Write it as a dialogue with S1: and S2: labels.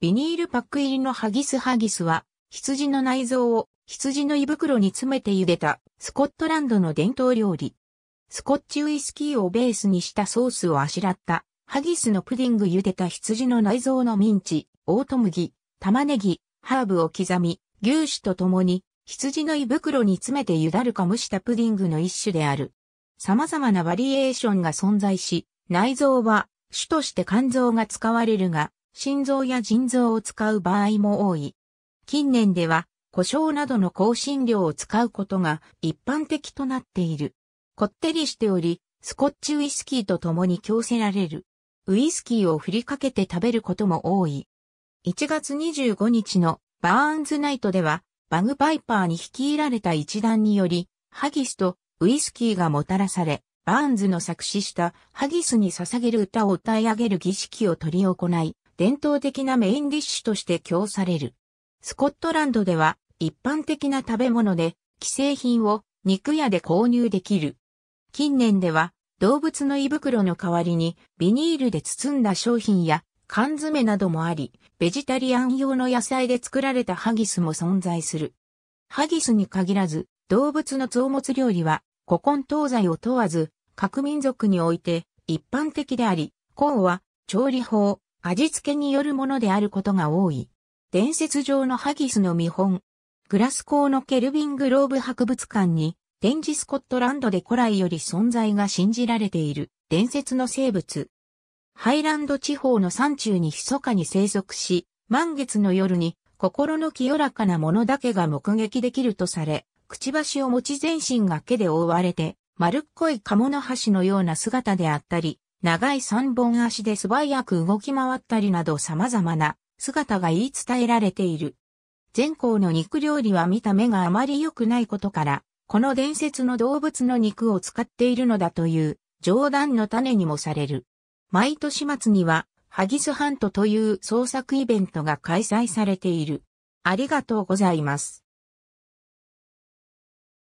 S1: ビニールパック入りのハギスハギスは、羊の内臓を羊の胃袋に詰めて茹でたスコットランドの伝統料理。スコッチウイスキーをベースにしたソースをあしらったハギスのプディング茹でた羊の内臓のミンチ、オート麦、玉ねぎ、ハーブを刻み、牛脂と共に羊の胃袋に詰めて茹だるか蒸したプディングの一種である。様々なバリエーションが存在し、内臓は主として肝臓が使われるが、心臓や腎臓を使う場合も多い。近年では、故障などの香辛料を使うことが一般的となっている。こってりしており、スコッチウイスキーと共に強せられる。ウイスキーを振りかけて食べることも多い。1月25日のバーンズナイトでは、バグパイパーに率いられた一団により、ハギスとウイスキーがもたらされ、バーンズの作詞したハギスに捧げる歌を歌い上げる儀式を執り行い、伝統的なメインディッシュとして供される。スコットランドでは一般的な食べ物で既製品を肉屋で購入できる。近年では動物の胃袋の代わりにビニールで包んだ商品や缶詰などもあり、ベジタリアン用の野菜で作られたハギスも存在する。ハギスに限らず動物の臓物料理は古今東西を問わず各民族において一般的であり、項は調理法、味付けによるものであることが多い。伝説上のハギスの見本。グラスコーのケルビングローブ博物館に、展示スコットランドで古来より存在が信じられている伝説の生物。ハイランド地方の山中に密かに生息し、満月の夜に心の清らかなものだけが目撃できるとされ、くちばしを持ち全身が毛で覆われて、丸っこいカノの橋のような姿であったり、長い三本足で素早く動き回ったりなど様々な姿が言い伝えられている。前行の肉料理は見た目があまり良くないことから、この伝説の動物の肉を使っているのだという冗談の種にもされる。毎年末には、ハギスハントという創作イベントが開催されている。ありがとうございます。